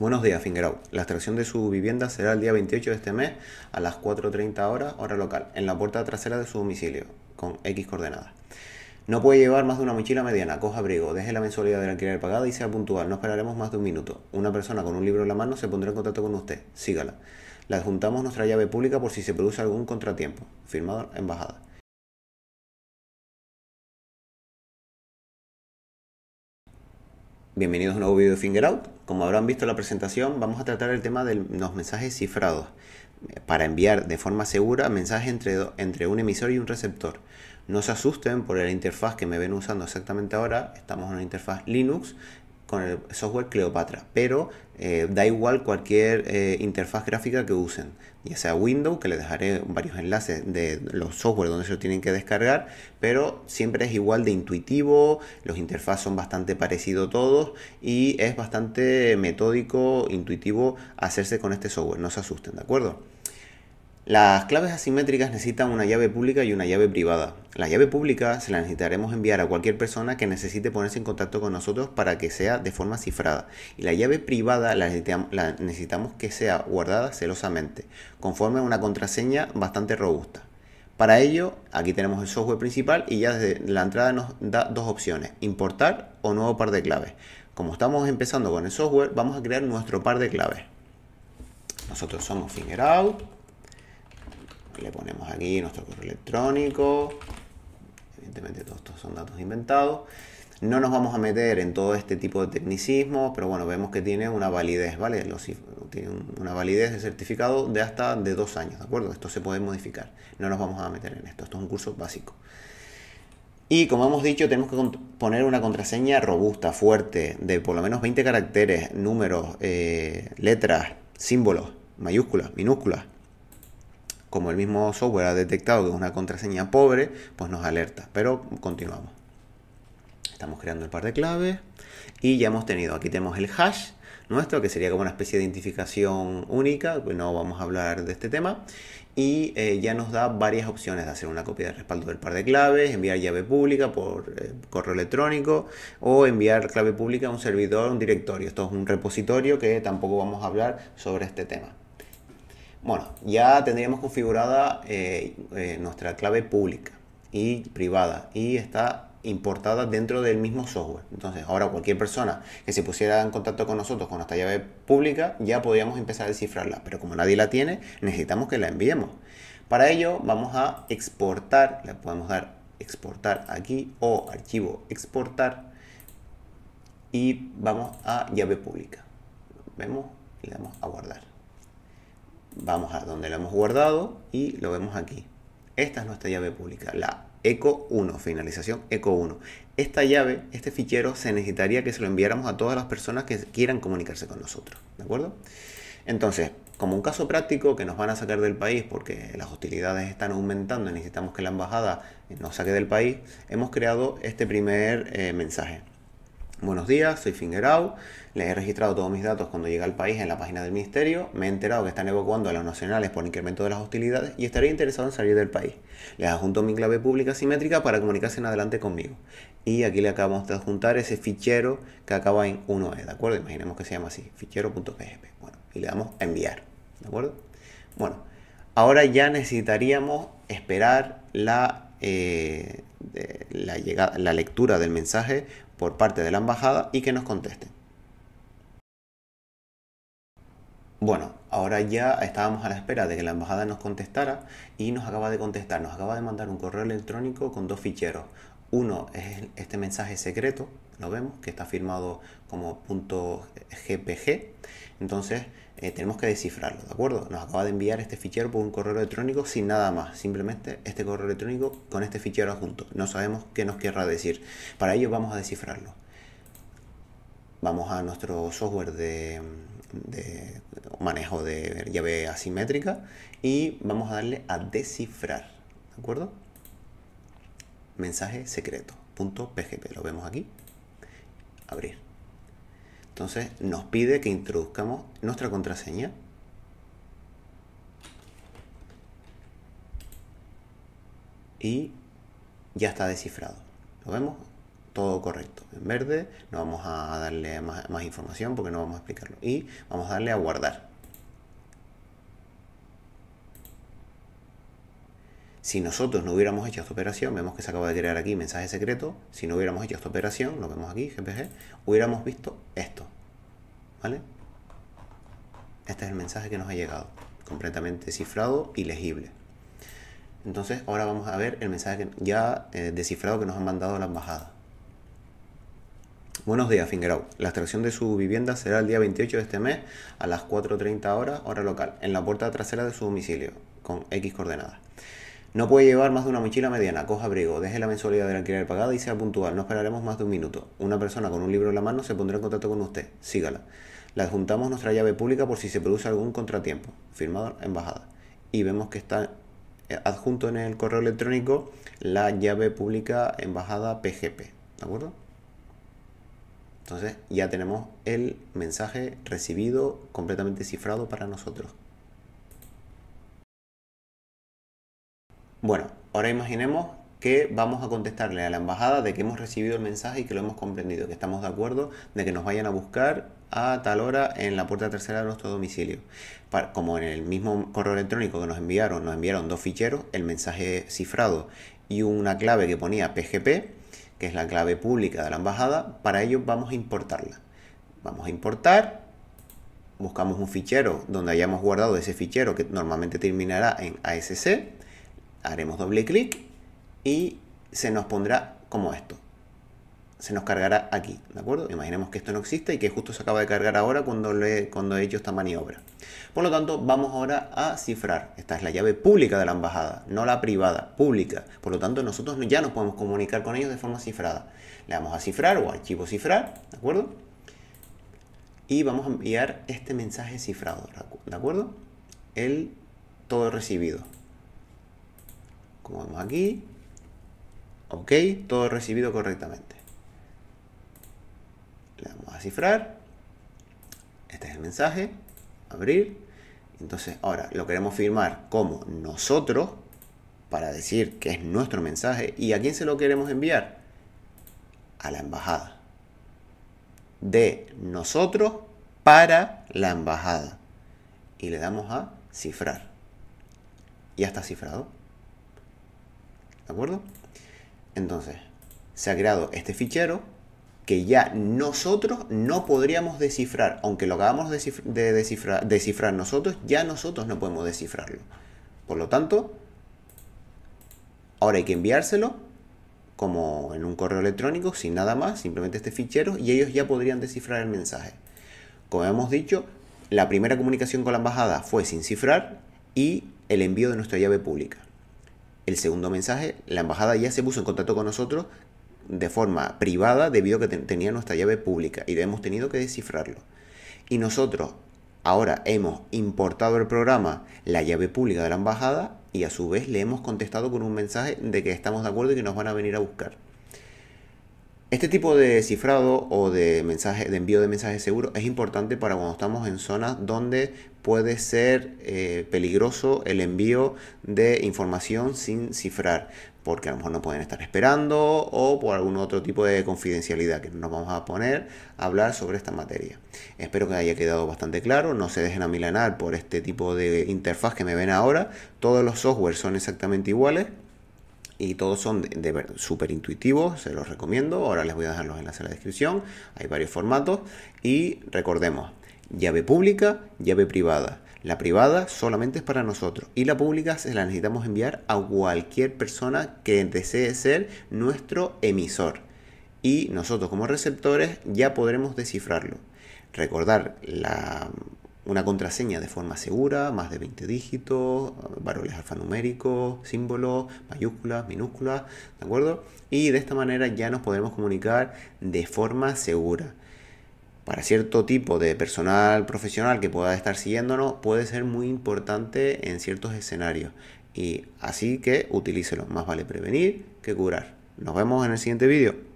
Buenos días, Fingerau. La extracción de su vivienda será el día 28 de este mes a las 4.30 horas, hora local, en la puerta trasera de su domicilio, con X coordenadas. No puede llevar más de una mochila mediana, coja abrigo, deje la mensualidad del alquiler pagada y sea puntual, no esperaremos más de un minuto. Una persona con un libro en la mano se pondrá en contacto con usted, sígala. Le adjuntamos nuestra llave pública por si se produce algún contratiempo. Firmado, embajada. Bienvenidos a un nuevo video de Finger Out. Como habrán visto en la presentación, vamos a tratar el tema de los mensajes cifrados eh, para enviar de forma segura mensajes entre, entre un emisor y un receptor. No se asusten por la interfaz que me ven usando exactamente ahora. Estamos en una interfaz Linux con el software Cleopatra, pero eh, da igual cualquier eh, interfaz gráfica que usen, ya sea Windows, que les dejaré varios enlaces de los software donde se lo tienen que descargar, pero siempre es igual de intuitivo, los interfaces son bastante parecidos todos y es bastante metódico, intuitivo hacerse con este software, no se asusten, ¿de acuerdo? Las claves asimétricas necesitan una llave pública y una llave privada. La llave pública se la necesitaremos enviar a cualquier persona que necesite ponerse en contacto con nosotros para que sea de forma cifrada. Y la llave privada la necesitamos, que sea guardada celosamente, conforme a una contraseña bastante robusta. Para ello, aquí tenemos el software principal y ya desde la entrada nos da dos opciones, importar o nuevo par de claves. Como estamos empezando con el software, vamos a crear nuestro par de claves. Nosotros somos FingerOut le ponemos aquí nuestro correo electrónico. Evidentemente todos estos son datos inventados. No nos vamos a meter en todo este tipo de tecnicismo pero bueno, vemos que tiene una validez, ¿vale? tiene una validez de certificado de hasta de dos años, ¿de acuerdo? Esto se puede modificar. No nos vamos a meter en esto. Esto es un curso básico. Y como hemos dicho, tenemos que poner una contraseña robusta, fuerte, de por lo menos 20 caracteres, números, eh, letras, símbolos, mayúsculas, minúsculas como el mismo software ha detectado que es una contraseña pobre, pues nos alerta. Pero continuamos. Estamos creando el par de claves y ya hemos tenido, aquí tenemos el hash nuestro, que sería como una especie de identificación única, pues no vamos a hablar de este tema, y eh, ya nos da varias opciones de hacer una copia de respaldo del par de claves, enviar llave pública por eh, correo electrónico o enviar clave pública a un servidor, un directorio. Esto es un repositorio que tampoco vamos a hablar sobre este tema. Bueno, ya tendríamos configurada eh, eh, nuestra clave pública y privada y está importada dentro del mismo software. Entonces, ahora cualquier persona que se pusiera en contacto con nosotros con nuestra llave pública, ya podríamos empezar a descifrarla, pero como nadie la tiene, necesitamos que la enviemos. Para ello, vamos a exportar, le podemos dar exportar aquí o archivo exportar y vamos a llave pública. Vemos y le damos a guardar. Vamos a donde lo hemos guardado y lo vemos aquí. Esta es nuestra llave pública, la ECO1, finalización ECO1. Esta llave, este fichero, se necesitaría que se lo enviáramos a todas las personas que quieran comunicarse con nosotros. ¿De acuerdo? Entonces, como un caso práctico que nos van a sacar del país porque las hostilidades están aumentando y necesitamos que la embajada nos saque del país, hemos creado este primer eh, mensaje. Buenos días, soy Fingerau. Le he registrado todos mis datos cuando llegué al país en la página del ministerio. Me he enterado que están evacuando a los nacionales por incremento de las hostilidades y estaría interesado en salir del país. Les adjunto mi clave pública simétrica para comunicarse en adelante conmigo. Y aquí le acabamos de adjuntar ese fichero que acaba en 1E, ¿de acuerdo? Imaginemos que se llama así, fichero.pgp. Bueno, y le damos enviar, ¿de acuerdo? Bueno, ahora ya necesitaríamos esperar la eh, la, llegada, la lectura del mensaje por parte de la embajada y que nos contesten. Bueno, ahora ya estábamos a la espera de que la embajada nos contestara y nos acaba de contestar, nos acaba de mandar un correo electrónico con dos ficheros. Uno es este mensaje secreto lo vemos, que está firmado como .gpg. Entonces eh, tenemos que descifrarlo, ¿de acuerdo? Nos acaba de enviar este fichero por un correo electrónico sin nada más, simplemente este correo electrónico con este fichero adjunto. No sabemos qué nos querrá decir. Para ello vamos a descifrarlo. Vamos a nuestro software de, manejo de llave asimétrica y vamos a darle a descifrar, ¿de acuerdo? Mensaje secreto, PGP, lo vemos aquí abrir. Entonces nos pide que introduzcamos nuestra contraseña. Y ya está descifrado. ¿Lo vemos? Todo correcto. En verde no vamos a darle más, información porque no vamos a explicarlo. Y vamos a darle a guardar. Si nosotros no hubiéramos hecho esta operación, vemos que se acaba de crear aquí mensaje secreto, si no hubiéramos hecho esta operación, lo vemos aquí, GPG, hubiéramos visto esto. ¿Vale? Este es el mensaje que nos ha llegado, completamente cifrado y legible. Entonces, ahora vamos a ver el mensaje ya eh, descifrado que nos han mandado la embajada. Buenos días, Fingerout. La extracción de su vivienda será el día 28 de este mes a las 4.30 horas, hora local, en la puerta trasera de su domicilio, con X coordenadas. No puede llevar más de una mochila mediana, coja abrigo, deje la mensualidad del alquiler pagada y sea puntual, no esperaremos más de un minuto. Una persona con un libro en la mano se pondrá en contacto con usted, sígala. Le adjuntamos nuestra llave pública por si se produce algún contratiempo, firmado embajada. Y vemos que está eh, adjunto en el correo electrónico la llave pública embajada PGP, ¿de acuerdo? Entonces ya tenemos el mensaje recibido completamente cifrado para nosotros. Bueno, ahora imaginemos que vamos a contestarle a la embajada de que hemos recibido el mensaje y que lo hemos comprendido, que estamos de acuerdo de que nos vayan a buscar a tal hora en la puerta tercera de nuestro domicilio. como en el mismo correo electrónico que nos enviaron, nos enviaron dos ficheros, el mensaje cifrado y una clave que ponía PGP, que es la clave pública de la embajada, para ello vamos a importarla. Vamos a importar, buscamos un fichero donde hayamos guardado ese fichero que normalmente terminará en ASC haremos doble clic y se nos pondrá como esto. Se nos cargará aquí, ¿de acuerdo? Imaginemos que esto no existe y que justo se acaba de cargar ahora cuando, le, cuando he hecho esta maniobra. Por lo tanto, vamos ahora a cifrar. Esta es la llave pública de la embajada, no la privada, pública. Por lo tanto, nosotros ya nos podemos comunicar con ellos de forma cifrada. Le damos a cifrar o archivo cifrar, ¿de acuerdo? Y vamos a enviar este mensaje cifrado, ¿de acuerdo? El todo recibido como vemos aquí, ok, todo recibido correctamente. Le damos a cifrar, este es el mensaje, abrir, entonces ahora lo queremos firmar como nosotros, para decir que es nuestro mensaje y a quién se lo queremos enviar. A la embajada. De nosotros para la embajada. Y le damos a cifrar. Ya está cifrado. ¿De acuerdo? Entonces, se ha creado este fichero que ya nosotros no podríamos descifrar, aunque lo acabamos de, descifrar nosotros, ya nosotros no podemos descifrarlo. Por lo tanto, ahora hay que enviárselo como en un correo electrónico, sin nada más, simplemente este fichero, y ellos ya podrían descifrar el mensaje. Como hemos dicho, la primera comunicación con la embajada fue sin cifrar y el envío de nuestra llave pública. El segundo mensaje, la embajada ya se puso en contacto con nosotros de forma privada debido a que tenía nuestra llave pública y hemos tenido que descifrarlo. Y nosotros ahora hemos importado el programa, la llave pública de la embajada y a su vez le hemos contestado con un mensaje de que estamos de acuerdo y que nos van a venir a buscar. Este tipo de cifrado o de mensaje de envío de mensajes seguros es importante para cuando estamos en zonas donde puede ser eh, peligroso el envío de información sin cifrar, porque a lo mejor no pueden estar esperando o por algún otro tipo de confidencialidad que nos vamos a poner a hablar sobre esta materia. Espero que haya quedado bastante claro, no se dejen amilanar por este tipo de interfaz que me ven ahora, todos los softwares son exactamente iguales y todos son de, súper intuitivos, se los recomiendo. Ahora les voy a dejar los enlaces en la descripción, hay varios formatos. Y recordemos, Llave pública, llave privada. La privada solamente es para nosotros y la pública se la necesitamos enviar a cualquier persona que desee ser nuestro emisor. Y nosotros como receptores ya podremos descifrarlo. Recordar la, una contraseña de forma segura, más de 20 dígitos, valores alfanuméricos, símbolos, mayúsculas, minúsculas, ¿de acuerdo? Y de esta manera ya nos podremos comunicar de forma segura para cierto tipo de personal profesional que pueda estar siguiéndonos puede ser muy importante en ciertos escenarios. Y así que utilícelo. Más vale prevenir que curar. Nos vemos en el siguiente vídeo.